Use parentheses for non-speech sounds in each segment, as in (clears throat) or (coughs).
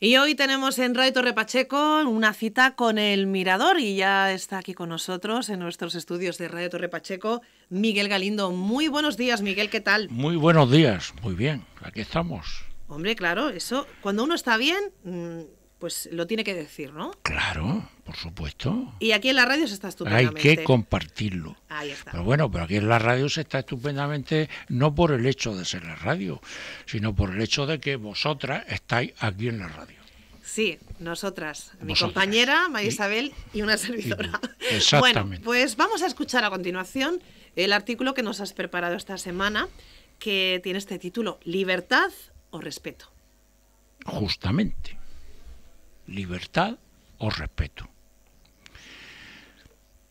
Y hoy tenemos en Radio Torre Pacheco una cita con el Mirador y ya está aquí con nosotros en nuestros estudios de Radio Torre Pacheco Miguel Galindo. Muy buenos días, Miguel, ¿qué tal? Muy buenos días, muy bien, aquí estamos. Hombre, claro, eso, cuando uno está bien, mm, pues lo tiene que decir, ¿no? Claro, por supuesto. Y aquí en la radio se está estupendamente. Hay que compartirlo. Ahí está. Pero bueno, pero aquí en la radio se está estupendamente no por el hecho de ser la radio, sino por el hecho de que vosotras estáis aquí en la radio. Sí, nosotras, mi compañera, María Isabel y una servidora. (laughs) exactamente. Bueno, pues vamos a escuchar a continuación el artículo que nos has preparado esta semana, que tiene este título, Libertad o Respeto. Justamente libertad o respeto.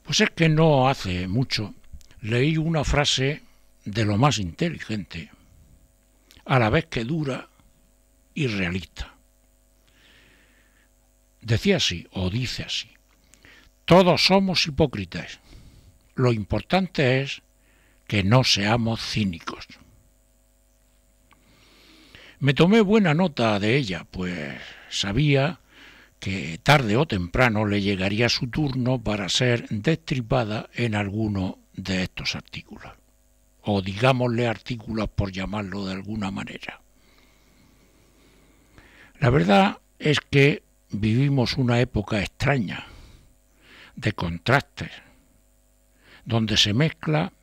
Pues es que no hace mucho leí una frase de lo más inteligente, a la vez que dura y realista. Decía así, o dice así, todos somos hipócritas. Lo importante es que no seamos cínicos. Me tomé buena nota de ella, pues sabía que tarde o temprano le llegaría su turno para ser destripada en alguno de estos artículos, o digámosle artículos por llamarlo de alguna manera. La verdad es que vivimos una época extraña, de contrastes, donde se mezcla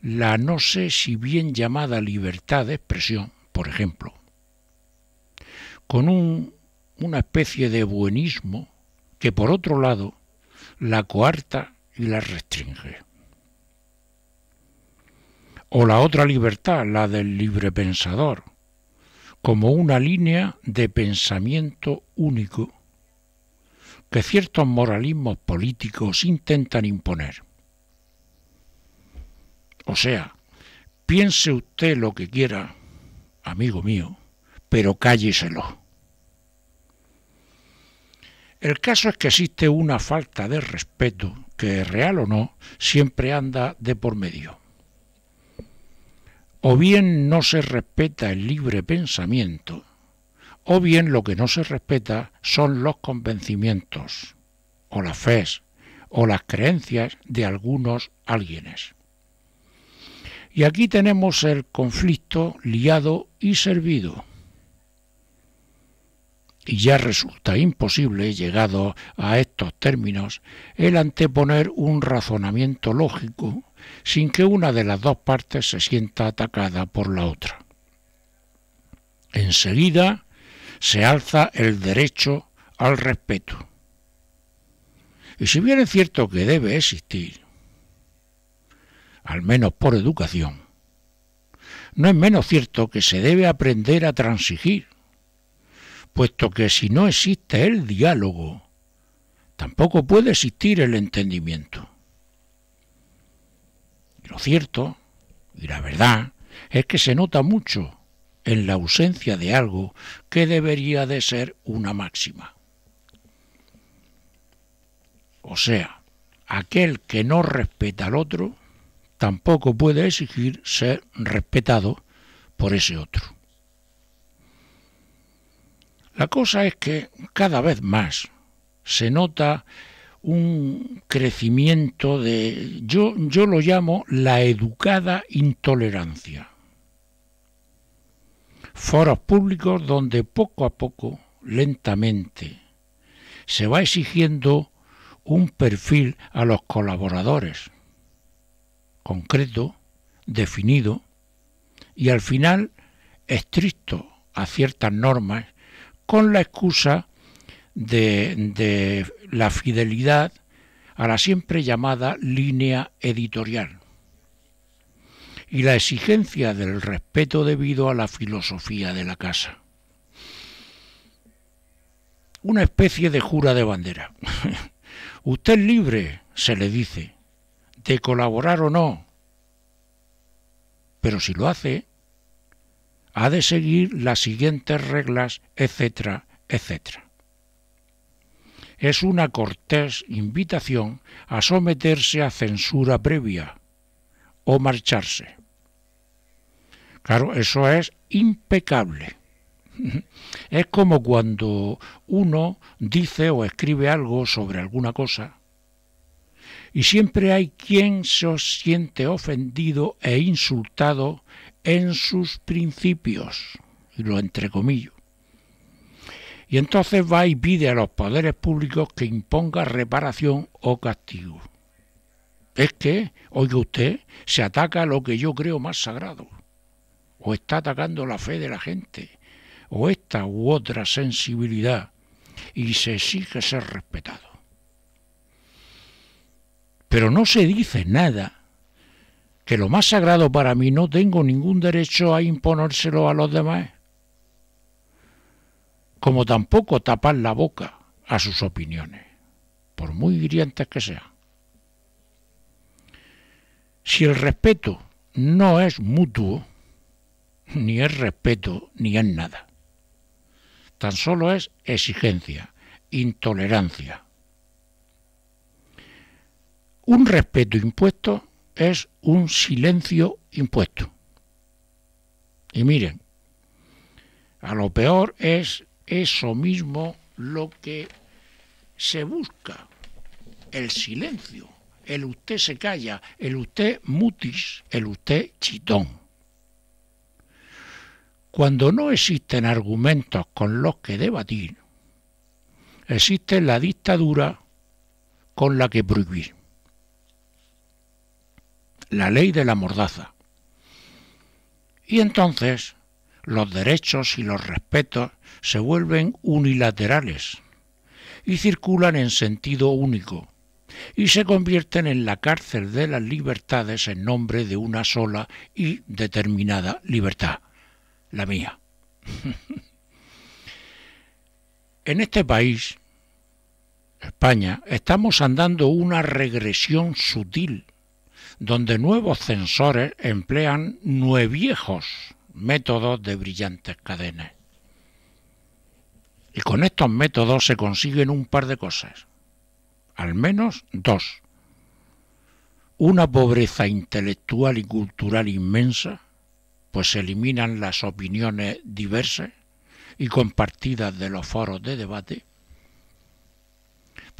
la no sé si bien llamada libertad de expresión, por ejemplo, con un una especie de buenismo que por otro lado la coarta y la restringe. O la otra libertad, la del libre pensador, como una línea de pensamiento único que ciertos moralismos políticos intentan imponer. O sea, piense usted lo que quiera, amigo mío, pero cálleselo. El caso es que existe una falta de respeto que, real o no, siempre anda de por medio. O bien no se respeta el libre pensamiento, o bien lo que no se respeta son los convencimientos, o las fe, o las creencias de algunos alguienes. Y aquí tenemos el conflicto liado y servido y ya resulta imposible, llegado a estos términos, el anteponer un razonamiento lógico sin que una de las dos partes se sienta atacada por la otra. Enseguida se alza el derecho al respeto. Y si bien es cierto que debe existir, al menos por educación, no es menos cierto que se debe aprender a transigir puesto que si no existe el diálogo, tampoco puede existir el entendimiento. lo cierto, y la verdad, es que se nota mucho en la ausencia de algo que debería de ser una máxima. O sea, aquel que no respeta al otro tampoco puede exigir ser respetado por ese otro. La cosa es que cada vez más se nota un crecimiento de, yo, yo lo llamo la educada intolerancia. Foros públicos donde poco a poco, lentamente, se va exigiendo un perfil a los colaboradores, concreto, definido y al final estricto a ciertas normas con la excusa de, la fidelidad a la siempre llamada línea editorial y la exigencia del respeto debido a la filosofía de la casa. Una especie de jura de bandera. (laughs) Usted es libre, se le dice, de colaborar o no. Pero si lo hace, ha de seguir las siguientes reglas, etcétera, etcétera. Es una cortés invitación a someterse a censura previa o marcharse. Claro, eso es impecable. (laughs) Es como cuando uno dice o escribe algo sobre alguna cosa y siempre hay quien se siente ofendido e insultado en sus principios, y lo entrecomillo. Y entonces va y pide a los poderes públicos que imponga reparación o castigo. Es que, oiga usted, se ataca a lo que yo creo más sagrado, o está atacando la fe de la gente, o esta u otra sensibilidad, y se exige ser respetado. Pero no se dice nada que lo más sagrado para mí no tengo ningún derecho a imponérselo a los demás, como tampoco tapar la boca a sus opiniones, por muy hirientes que sean. Si el respeto no es mutuo, ni es respeto, ni es nada. Tan solo es exigencia, intolerancia. Un respeto impuesto es un silencio impuesto. Y miren, a lo peor es eso mismo lo que se busca, el silencio, el usted se calla, el usted mutis, el usted chitón. Cuando no existen argumentos con los que debatir, existe la dictadura con la que prohibir la ley de la mordaza. Y entonces los derechos y los respetos se vuelven unilaterales y circulan en sentido único y se convierten en la cárcel de las libertades en nombre de una sola y determinada libertad, la mía. (laughs) en este país, España, estamos andando una regresión sutil donde nuevos censores emplean nueviejos métodos de brillantes cadenas. Y con estos métodos se consiguen un par de cosas, al menos dos. Una pobreza intelectual y cultural inmensa, pues se eliminan las opiniones diversas y compartidas de los foros de debate,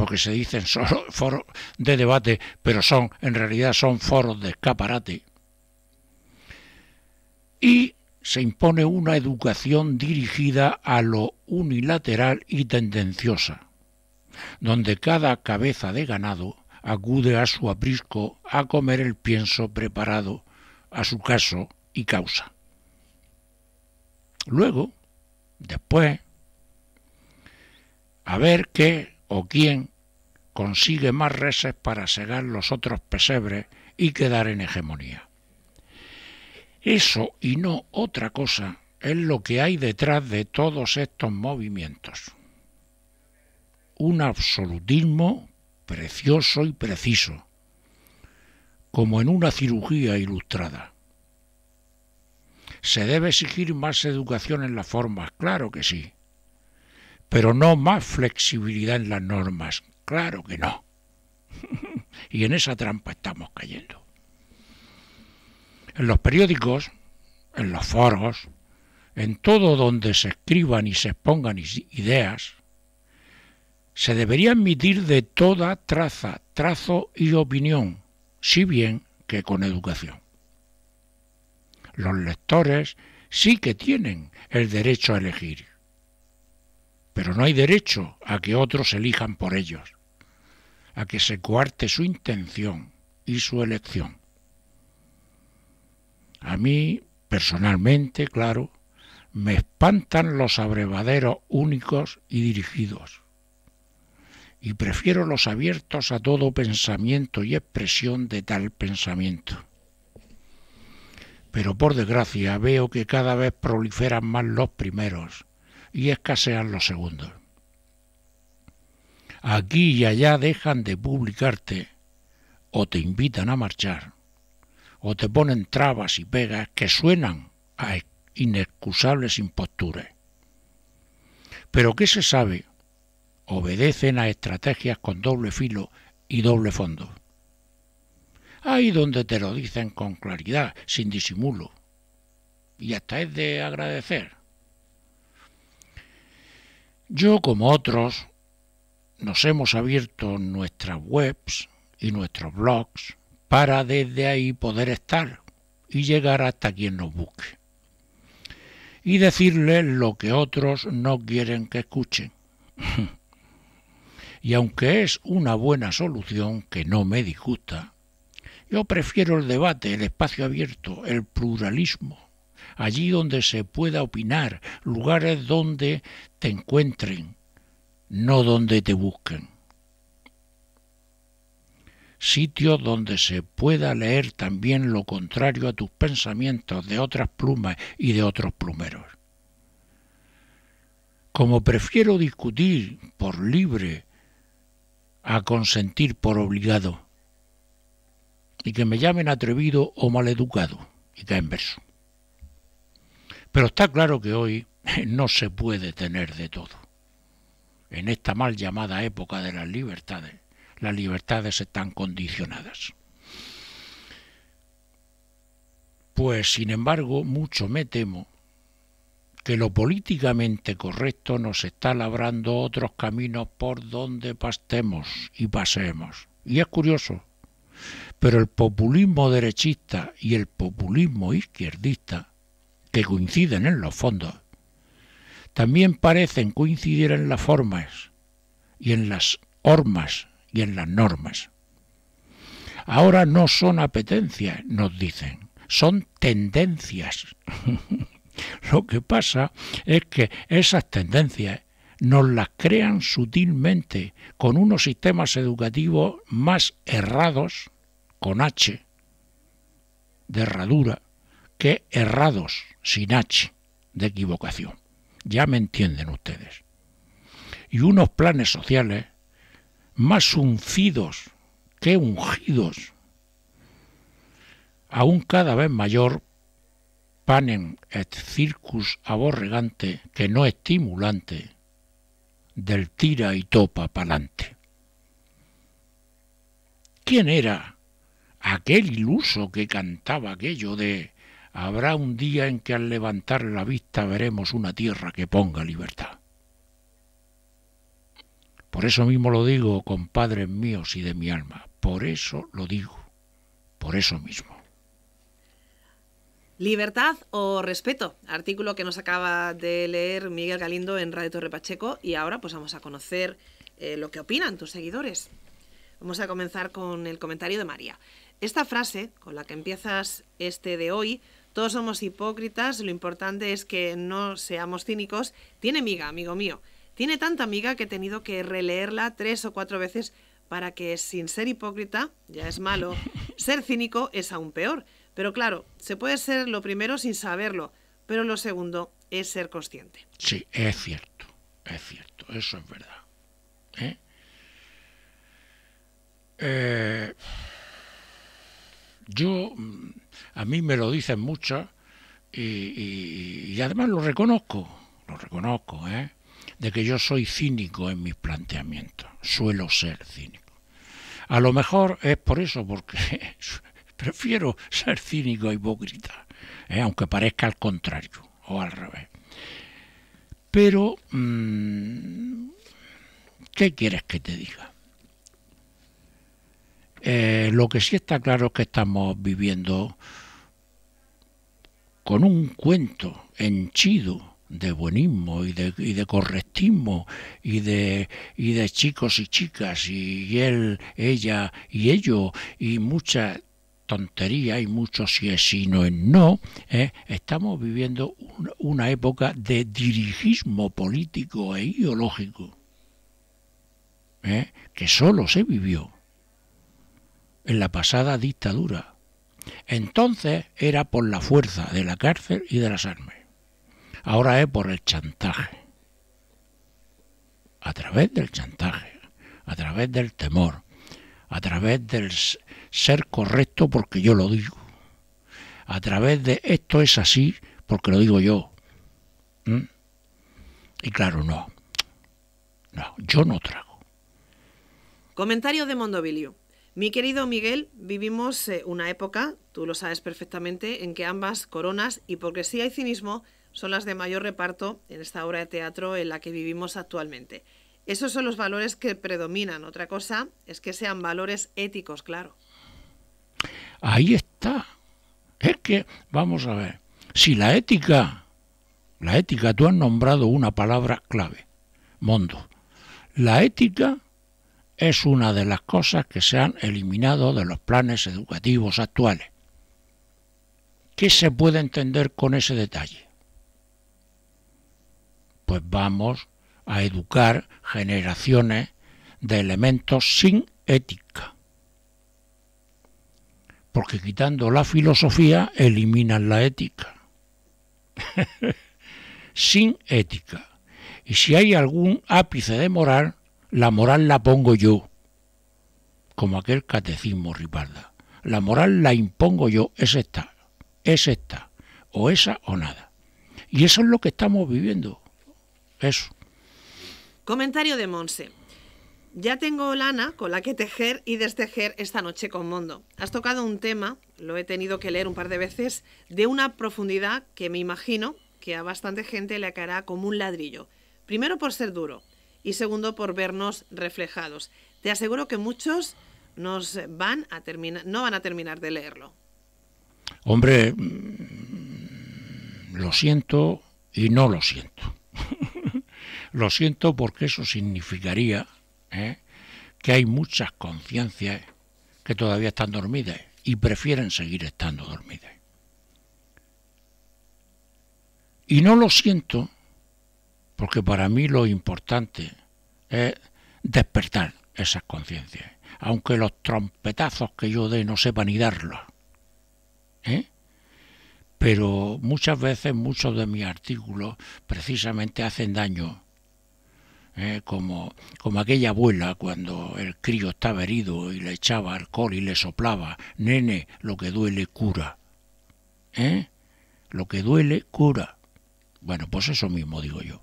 que se dicen (laughs) foros de debate, pero son en realidad son foros de escaparate. Y se impone una educación dirigida a lo unilateral y tendenciosa, donde cada cabeza de ganado acude a su aprisco a comer el pienso preparado a su caso y causa. Luego, después, a ver qué o quién consigue más reses para segar los otros pesebres y quedar en hegemonía. Eso y no otra cosa es lo que hay detrás de todos estos movimientos. Un absolutismo precioso y preciso, como en una cirugía ilustrada. ¿Se debe exigir más educación en las formas? Claro que sí, pero no más flexibilidad en las normas, Claro que no. (laughs) y en esa trampa estamos cayendo. En los periódicos, en los foros, en todo donde se escriban y se expongan ideas, se debería admitir de toda traza, trazo y opinión, si bien que con educación. Los lectores sí que tienen el derecho a elegir, pero no hay derecho a que otros elijan por ellos, a que se coarte su intención y su elección. A mí, personalmente, claro, me espantan los abrevaderos únicos y dirigidos, y prefiero los abiertos a todo pensamiento y expresión de tal pensamiento. Pero por desgracia veo que cada vez proliferan más los primeros, y escasean los segundos. Aquí y allá dejan de publicarte o te invitan a marchar o te ponen trabas y pegas que suenan a inexcusables imposturas. Pero ¿qué se sabe? Obedecen a estrategias con doble filo y doble fondo. Ahí donde te lo dicen con claridad, sin disimulo. Y hasta es de agradecer. Yo, como otros, nos hemos abierto nuestras webs y nuestros blogs para desde ahí poder estar y llegar hasta quien nos busque. Y decirles lo que otros no quieren que escuchen. (laughs) y aunque es una buena solución que no me disgusta, yo prefiero el debate, el espacio abierto, el pluralismo, allí donde se pueda opinar, lugares donde te encuentren, no donde te busquen. Sitios donde se pueda leer también lo contrario a tus pensamientos de otras plumas y de otros plumeros. Como prefiero discutir por libre a consentir por obligado, y que me llamen atrevido o maleducado, y caen verso. Pero está claro que hoy (laughs) no se puede tener de todo. En esta mal llamada época de las libertades, las libertades están condicionadas. Pues, sin embargo, mucho me temo que lo políticamente correcto nos está labrando otros caminos por donde pastemos y pasemos. Y es curioso, pero el populismo derechista y el populismo izquierdista que coinciden en los fondos, también parecen coincidir en las formas y en las hormas y en las normas. Ahora no son apetencias, nos dicen, son tendencias. (laughs) Lo que pasa es que esas tendencias nos las crean sutilmente con unos sistemas educativos más errados, con H, de herradura, que errados, sin H, de equivocación. Ya me entienden ustedes. Y unos planes sociales más uncidos que ungidos, aún cada vez mayor panen et circus aborregante que no estimulante del tira y topa pa'lante. ¿Quién era aquel iluso que cantaba aquello de habrá un día en que al levantar la vista veremos una tierra que ponga libertad. Por eso mismo lo digo, compadres míos y de mi alma, por eso lo digo, por eso mismo. Libertad o respeto, artículo que nos acaba de leer Miguel Galindo en Radio Torre Pacheco y ahora pues vamos a conocer eh, lo que opinan tus seguidores. Vamos a comenzar con el comentario de María. Esta frase con la que empiezas este de hoy todos somos hipócritas, lo importante es que no seamos cínicos. Tiene miga, amigo mío. Tiene tanta miga que he tenido que releerla tres o cuatro veces para que sin ser hipócrita, ya es malo, (laughs) ser cínico es aún peor. Pero claro, se puede ser lo primero sin saberlo, pero lo segundo es ser consciente. Sí, es cierto, es cierto, eso es verdad. ¿Eh? eh yo, mm, a mí me lo dicen mucho, y, además lo reconozco, lo reconozco, ¿eh? de que yo soy cínico en mis planteamientos, suelo ser cínico. A lo mejor es por eso, porque (laughs) prefiero ser cínico e hipócrita, ¿eh? aunque parezca al contrario o al revés. Pero, mm, ¿qué quieres que te diga? Eh, lo que sí está claro es que estamos viviendo con un cuento henchido de buenismo y de, correctismo y de, chicos y chicas y él, ella y ellos y mucha tontería y mucho si es si no es no, ¿eh? estamos viviendo una época de dirigismo político e ideológico ¿eh? que solo se vivió en la pasada dictadura. Entonces era por la fuerza de la cárcel y de las armas. Ahora es por el chantaje. A través del chantaje, a través del temor, a través del ser correcto porque yo lo digo. A través de esto es así porque lo digo yo. ¿Mm? Y claro, no. No, yo no trago. Comentario de Mondovilio. Mi querido Miguel, vivimos eh, una época, tú lo sabes perfectamente, en que ambas coronas, y porque sí hay cinismo, son las de mayor reparto en esta obra de teatro en la que vivimos actualmente. Esos son los valores que predominan. Otra cosa es que sean valores éticos, claro. Ahí está. Es que, vamos a ver, si la ética, la ética, tú has nombrado una palabra clave, mundo. La ética es una de las cosas que se han eliminado de los planes educativos actuales. ¿Qué se puede entender con ese detalle? Pues vamos a educar generaciones de elementos sin ética. Porque quitando la filosofía eliminan la ética. (laughs) sin ética. Y si hay algún ápice de moral, la moral la pongo yo, como aquel catecismo Ripalda. La moral la impongo yo, es esta, es esta, o esa o nada. Y eso es lo que estamos viviendo. Eso. Comentario de Monse. Ya tengo lana con la que tejer y destejer esta noche con Mondo. Has tocado un tema, lo he tenido que leer un par de veces, de una profundidad que me imagino que a bastante gente le caerá como un ladrillo. Primero por ser duro, y segundo por vernos reflejados. Te aseguro que muchos nos van a terminar, no van a terminar de leerlo. Hombre, mm, lo siento y no lo siento. (laughs) lo siento porque eso significaría ¿eh? que hay muchas conciencias que todavía están dormidas y prefieren seguir estando dormidas. Y no lo siento porque para mí lo importante es despertar esas conciencias, aunque los trompetazos que yo dé no sepan ni darlos. ¿eh? Pero muchas veces muchos de mis artículos precisamente hacen daño, ¿eh? como, como aquella abuela cuando el crío estaba herido y le echaba alcohol y le soplaba, nene, lo que duele cura. ¿Eh? Lo que duele cura. Bueno, pues eso mismo digo yo.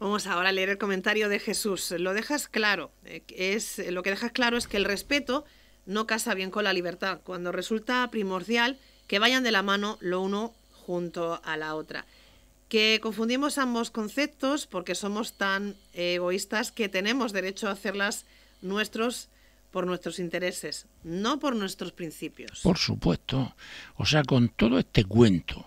Vamos ahora a leer el comentario de Jesús. Lo dejas claro. Eh, es, lo que dejas claro es que el respeto no casa bien con la libertad, cuando resulta primordial que vayan de la mano lo uno junto a la otra. Que confundimos ambos conceptos porque somos tan egoístas que tenemos derecho a hacerlas nuestros por nuestros intereses, no por nuestros principios. Por supuesto. O sea, con todo este cuento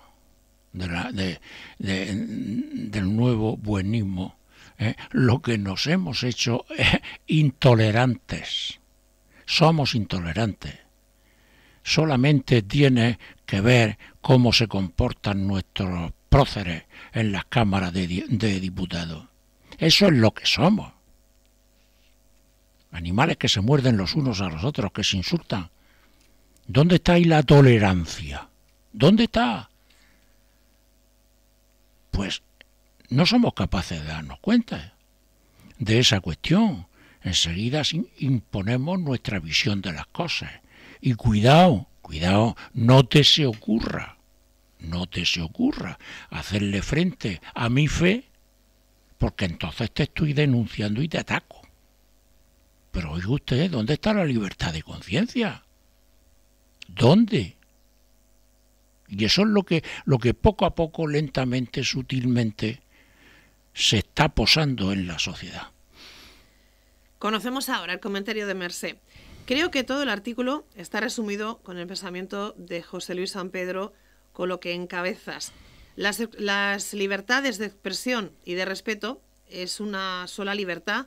de del nuevo buenismo, ¿eh? lo que nos hemos hecho es eh, intolerantes. Somos intolerantes. Solamente tiene que ver cómo se comportan nuestros próceres en las cámaras de, de diputados. Eso es lo que somos. Animales que se muerden los unos a los otros, que se insultan. ¿Dónde está ahí la tolerancia? ¿Dónde está? pues no somos capaces de darnos cuenta de esa cuestión. Enseguida imponemos nuestra visión de las cosas. Y cuidado, cuidado, no te se ocurra, no te se ocurra hacerle frente a mi fe, porque entonces te estoy denunciando y te ataco. Pero oiga usted, ¿dónde está la libertad de conciencia? ¿Dónde? Y eso es lo que, lo que poco a poco, lentamente, sutilmente, se está posando en la sociedad. Conocemos ahora el comentario de Mercé. Creo que todo el artículo está resumido con el pensamiento de José Luis San Pedro, con lo que encabezas. las libertades de expresión y de respeto es una sola libertad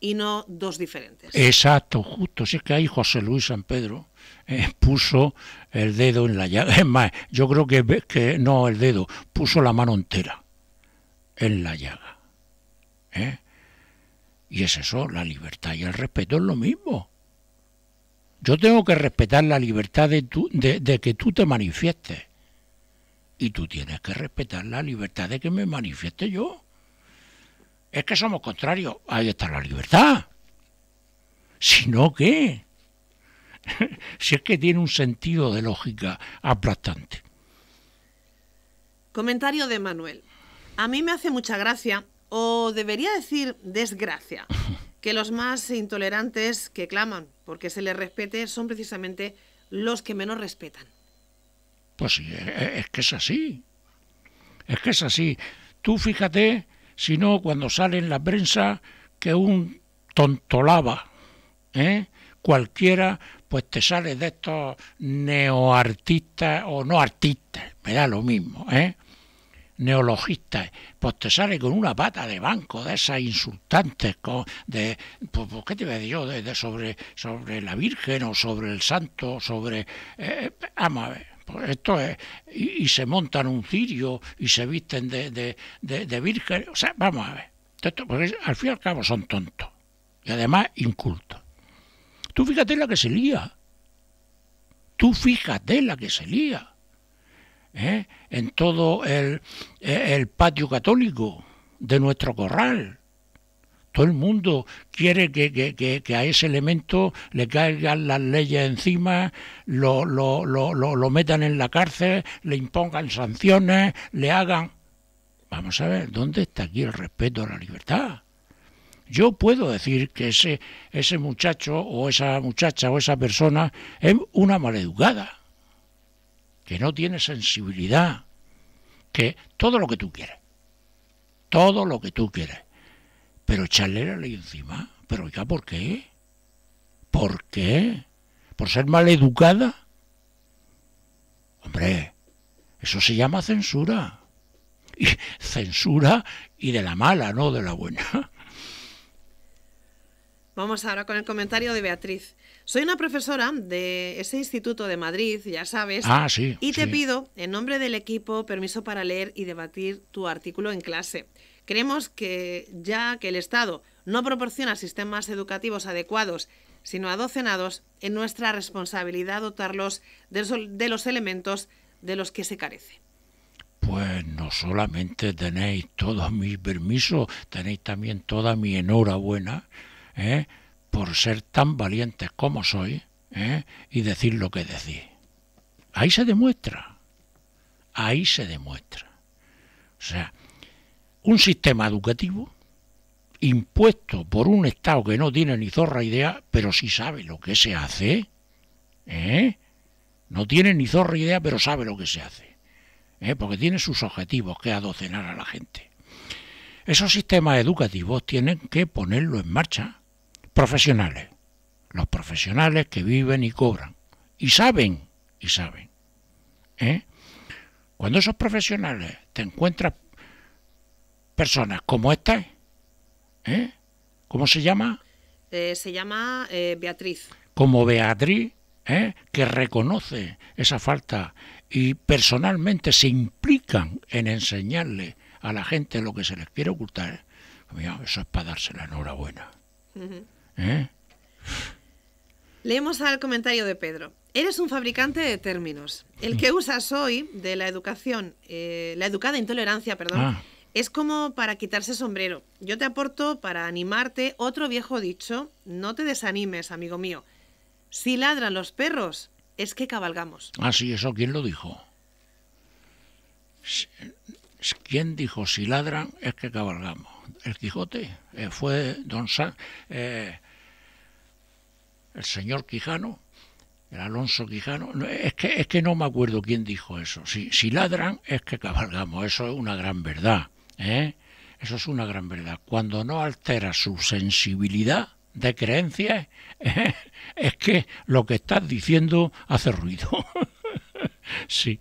y no dos diferentes. Exacto, justo. si es que ahí José Luis San Pedro eh, puso el dedo en la llaga. (laughs) Es más, yo creo que, que no el dedo, puso la mano entera en la llaga. ¿Eh? Y es eso, la libertad y el respeto es lo mismo. Yo tengo que respetar la libertad de, de, de que tú te manifiestes. Y tú tienes que respetar la libertad de que me manifieste yo es que somos contrarios. Ahí está la libertad. Si no, ¿qué? (laughs) si es que tiene un sentido de lógica aplastante. Comentario de Manuel. A mí me hace mucha gracia, o debería decir desgracia, (laughs) que los más intolerantes que claman porque se les respete son precisamente los que menos respetan. Pues sí, e-, e-, es que es así. Es que es así. Tú fíjate sino cuando sale en la prensa que un tontolaba, ¿eh? cualquiera, pues te sale de estos neoartistas o no artistas, me da lo mismo, ¿eh? neologistas, pues te sale con una pata de banco de esas insultantes, con, de, pues, pues, ¿qué te voy a decir yo? De, sobre, sobre la Virgen o sobre el Santo, sobre... Eh, eh vamos a ver pues esto es, y, se montan un cirio y se visten de, virgen. O sea, vamos a ver. porque al fin y al cabo son tontos. Y además incultos. Tú fíjate la que se lía. Tú fíjate la que se lía. ¿eh? En todo el, el patio católico de nuestro corral todo el mundo quiere que, a ese elemento le caigan las leyes encima, lo, metan en la cárcel, le impongan sanciones, le hagan... Vamos a ver, ¿dónde está aquí el respeto a la libertad? Yo puedo decir que ese, ese muchacho o esa muchacha o esa persona es una maleducada, que no tiene sensibilidad, que todo lo que tú quieres, todo lo que tú quieres. Pero echarle la ley encima. Pero ya, ¿por qué? ¿Por qué? ¿Por ser educada? Hombre, eso se llama censura. Y (laughs) censura y de la mala, no de la buena. Vamos ahora con el comentario de Beatriz. Soy una profesora de ese instituto de Madrid, ya sabes. Ah, sí. Y te pido, en nombre del equipo, permiso para leer y debatir tu artículo en clase. Creemos que ya que el Estado no proporciona sistemas educativos adecuados, sino adocenados, es nuestra responsabilidad dotarlos de los elementos de los que se carece. Pues no solamente tenéis todos mi permiso, tenéis también toda mi enhorabuena ¿eh? por ser tan valientes como soy ¿eh? y decir lo que decís. Ahí se demuestra, ahí se demuestra. O sea, un sistema educativo impuesto por un Estado que no tiene ni zorra idea, pero sí sabe lo que se hace. ¿eh? No tiene ni zorra idea, pero sabe lo que se hace. ¿eh? Porque tiene sus objetivos, que es adocenar a la gente. Esos sistemas educativos tienen que ponerlo en marcha profesionales. Los profesionales que viven y cobran. Y saben, y saben. ¿eh? Cuando esos profesionales te encuentras personas como esta, ¿eh? ¿cómo se llama? Eh, se llama eh, Beatriz. Como Beatriz, ¿eh? que reconoce esa falta y personalmente se implican en enseñarle a la gente lo que se les quiere ocultar. eso es para dársela la enhorabuena. ¿Eh? Leemos al comentario de Pedro. Eres un fabricante de términos. El mm. que usas hoy de la educación, la educada intolerancia, perdón, ah. Es como para quitarse sombrero. Yo te aporto para animarte otro viejo dicho, no te desanimes, amigo mío. Si ladran los perros, es que cabalgamos. Ah, sí, eso, ¿quién lo dijo? ¿Quién dijo si ladran es que cabalgamos? ¿El Quijote? Eh, ¿Fue don San, eh, el señor Quijano? ¿El Alonso Quijano? es, que, es que no me acuerdo quién dijo eso. Si, si ladran es que cabalgamos, eso es una gran verdad. ¿Eh? Eso es una gran verdad. Cuando no altera su sensibilidad de creencias, ¿eh? es que lo que estás diciendo hace ruido. (laughs) sí.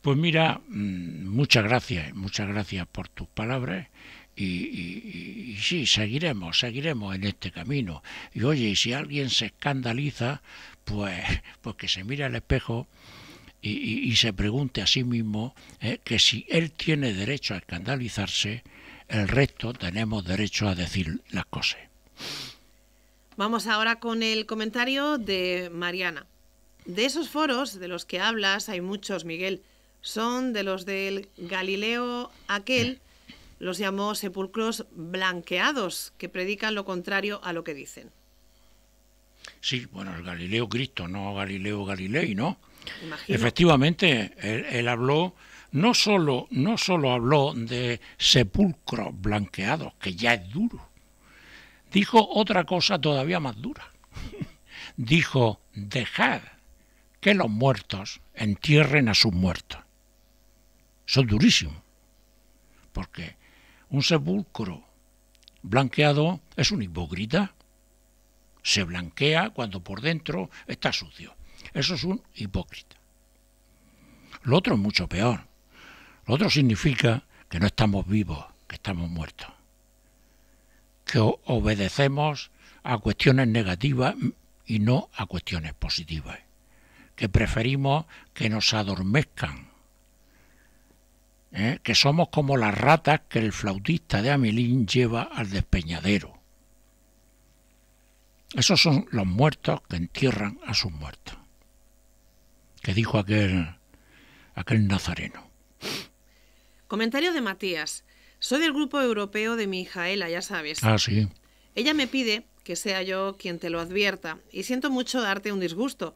Pues mira, mm, muchas gracias, muchas gracias por tus palabras. Y, sí, seguiremos, seguiremos en este camino. Y oye, si alguien se escandaliza, pues, porque que se mira al espejo y, se pregunte a sí mismo ¿eh? que si él tiene derecho a escandalizarse, el resto tenemos derecho a decir las cosas. Vamos ahora con el comentario de Mariana. De esos foros de los que hablas hay muchos, Miguel. Son de los del Galileo aquel, los llamó sepulcros blanqueados, que predican lo contrario a lo que dicen. Sí, bueno, el Galileo Cristo, no Galileo Galilei, ¿no? Efectivamente, él, habló, no solo, no solo habló de sepulcro blanqueados, que ya es duro, dijo otra cosa todavía más dura. (laughs) dijo, dejad que los muertos entierren a sus muertos. son es durísimo, porque un sepulcro blanqueado es un hipócrita. Se blanquea cuando por dentro está sucio eso es un hipócrita. Lo otro es mucho peor. Lo otro significa que no estamos vivos, que estamos muertos. Que obedecemos a cuestiones negativas y no a cuestiones positivas. Que preferimos que nos adormezcan. ¿Eh? Que somos como las ratas que el flautista de Amelín lleva al despeñadero. Esos son los muertos que entierran a sus muertos que dijo aquel, aquel nazareno. Comentario de Matías. Soy del grupo europeo de mi hija Ela, ya sabes. Ah, sí. Ella me pide que sea yo quien te lo advierta y siento mucho darte un disgusto,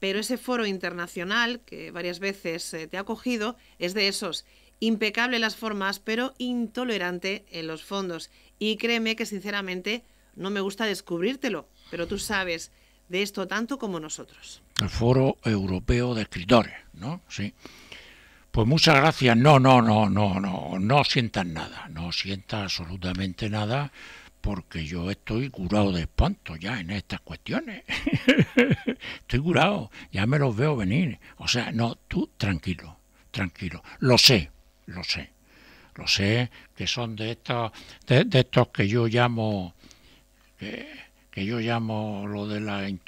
pero ese foro internacional que varias veces eh, te ha cogido es de esos. Impecable las formas, pero intolerante en los fondos. Y créeme que sinceramente no me gusta descubrírtelo, pero tú sabes de esto tanto como nosotros. El Foro Europeo de Escritores, ¿no? Sí. Pues muchas gracias. No, no, no, no, no, no sientas nada, no sientas absolutamente nada, porque yo estoy curado de espanto ya en estas cuestiones. (laughs) estoy curado, ya me los veo venir. O sea, no, tú tranquilo, tranquilo. Lo sé, lo sé, lo sé que son de estos, de, estos que yo llamo. Eh, que yo llamo lo de la eh,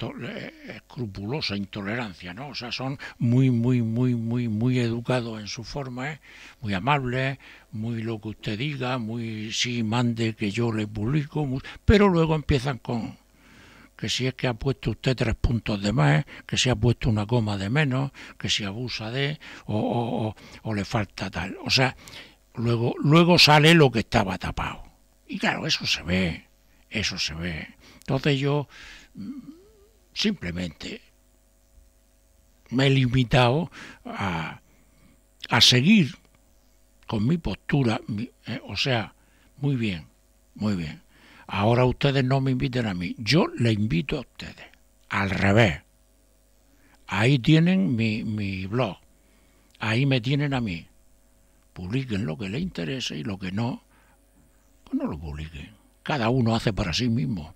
escrupulosa intolerancia, ¿no? O sea, son muy, muy, muy, muy, muy educados en su forma, ¿eh? muy amables, muy lo que usted diga, muy sí, mande que yo le publico, pero luego empiezan con que si es que ha puesto usted tres puntos de más, que si ha puesto una coma de menos, que si abusa de, o, o, o, o le falta tal. O sea, luego, luego sale lo que estaba tapado. Y claro, eso se ve, eso se ve. Entonces yo mm, simplemente me he limitado a, seguir con mi postura, eh, o sea, muy bien, muy bien. Ahora ustedes no me inviten a mí, yo le invito a ustedes, al revés. Ahí tienen mi, mi blog, ahí me tienen a mí. Publiquen lo que les interese y lo que no, pues no lo publiquen. Cada uno hace para sí mismo.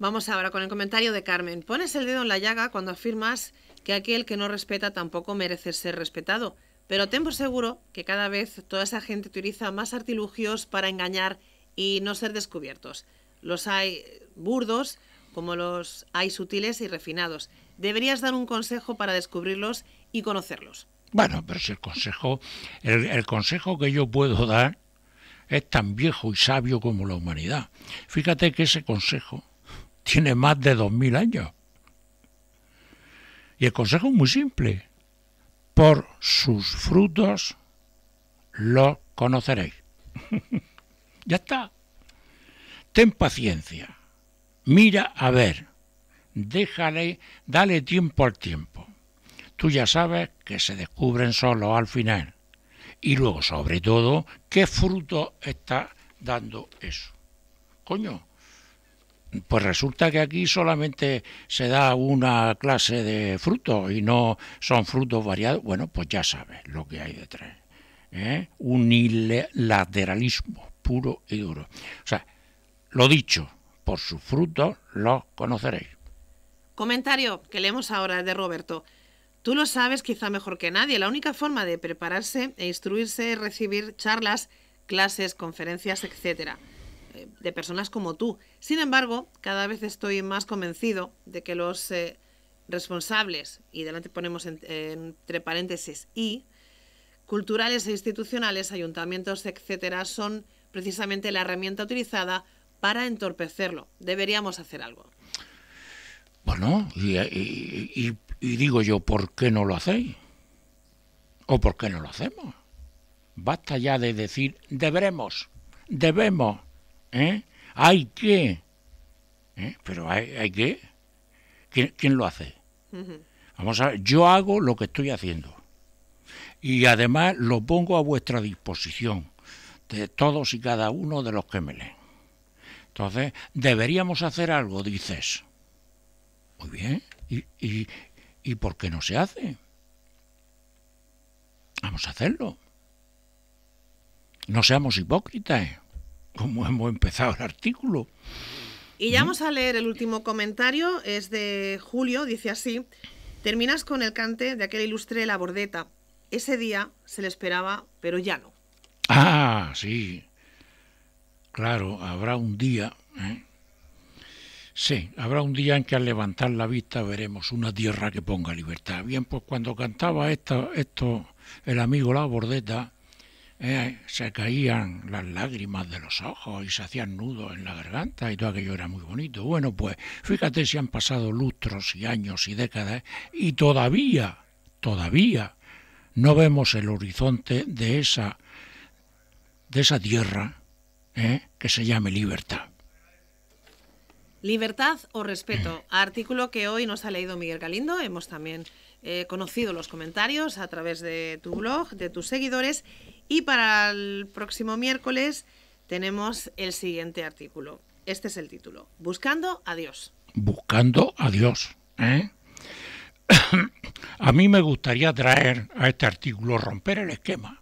Vamos ahora con el comentario de Carmen. Pones el dedo en la llaga cuando afirmas que aquel que no respeta tampoco merece ser respetado. Pero tengo seguro que cada vez toda esa gente utiliza más artilugios para engañar y no ser descubiertos. Los hay burdos, como los hay sutiles y refinados. Deberías dar un consejo para descubrirlos y conocerlos. Bueno, pero si el consejo, el consejo que yo puedo dar es tan viejo y sabio como la humanidad. Fíjate que ese consejo tiene más de 2.000 años. Y el consejo es muy simple. Por sus frutos los conoceréis. (laughs) ya está. Ten paciencia. Mira a ver. Déjale, dale tiempo al tiempo. Tú ya sabes que se descubren solos al final. Y luego, sobre todo, qué fruto está dando eso. Coño, pues resulta que aquí solamente se da una clase de fruto y no son frutos variados. Bueno, pues ya sabes lo que hay detrás. ¿eh? Unilateralismo puro y duro. O sea, lo dicho, por sus frutos lo conoceréis. Comentario que leemos ahora de Roberto. Tú lo sabes quizá mejor que nadie. La única forma de prepararse e instruirse es recibir charlas, clases, conferencias, etcétera. Eh, de personas como tú. Sin embargo, cada vez estoy más convencido de que los eh, responsables, y delante ponemos entre paréntesis y, culturales e institucionales, ayuntamientos, etcétera, son precisamente la herramienta utilizada para entorpecerlo. Deberíamos hacer algo. Bueno, y, y digo yo, ¿por qué no lo hacéis? ¿O por qué no lo hacemos? Basta ya de decir, deberemos, debemos ¿Eh? ¿Hay que ¿Eh? Pero hay, hay que ¿Quién, lo hace? Vamos a ver, yo hago lo que estoy haciendo. Y además lo pongo a vuestra disposición de todos y cada uno de los que me leen. Entonces, deberíamos hacer algo, dices. Muy bien. ¿Y, y por qué no se hace? Vamos a hacerlo. No seamos hipócritas. ¿eh? como hemos empezado el artículo. Y ya ¿Mm? vamos a leer el último comentario, es de Julio, dice así, terminas con el cante de aquel ilustre La Bordeta. Ese día se le esperaba, pero ya no. Ah, sí. Claro, habrá un día. ¿eh? Sí, habrá un día en que al levantar la vista veremos una tierra que ponga libertad. Bien, pues cuando cantaba esto el amigo La Bordeta, eh, se caían las lágrimas de los ojos y se hacían nudos en la garganta y todo aquello era muy bonito. Bueno, pues fíjate si han pasado lustros y años y décadas y todavía, todavía no vemos el horizonte de esa, de esa tierra eh, que se llame libertad. Libertad o respeto, mm. artículo que hoy nos ha leído Miguel Galindo, hemos también eh, conocido los comentarios a través de tu blog, de tus seguidores y para el próximo miércoles tenemos el siguiente artículo. Este es el título. Buscando a Dios. Buscando a Dios. ¿eh? (coughs) a mí me gustaría traer a este artículo romper el esquema.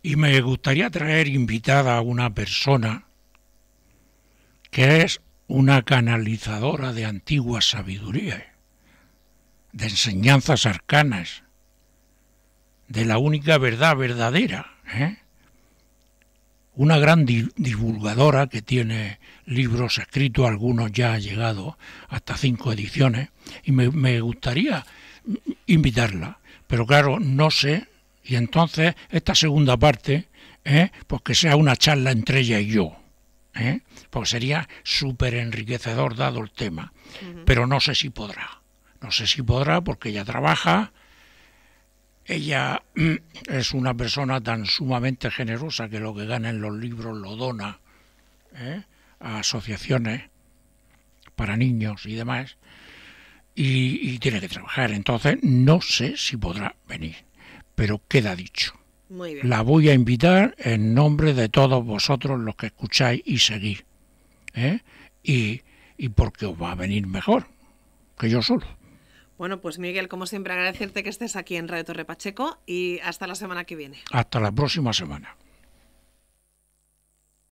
Y me gustaría traer invitada a una persona que es una canalizadora de antiguas sabidurías, ¿eh? de enseñanzas arcanas, de la única verdad verdadera. ¿eh? Una gran divulgadora que tiene libros escritos, algunos ya ha llegado hasta cinco ediciones, y me, gustaría invitarla. Pero claro, no sé, y entonces esta segunda parte, ¿eh? pues que sea una charla entre ella y yo. ¿eh? Porque sería súper enriquecedor dado el tema. Pero no sé si podrá. No sé si podrá porque ella trabaja, ella (clears throat) es una persona tan sumamente generosa que lo que gana en los libros lo dona ¿eh? a asociaciones para niños y demás, y, tiene que trabajar. Entonces, no sé si podrá venir, pero queda dicho. La voy a invitar en nombre de todos vosotros los que escucháis y seguís. ¿eh? Y, y porque os va a venir mejor que yo solo. Bueno, pues Miguel, como siempre, agradecerte que estés aquí en Radio Torre Pacheco y hasta la semana que viene. Hasta la próxima semana.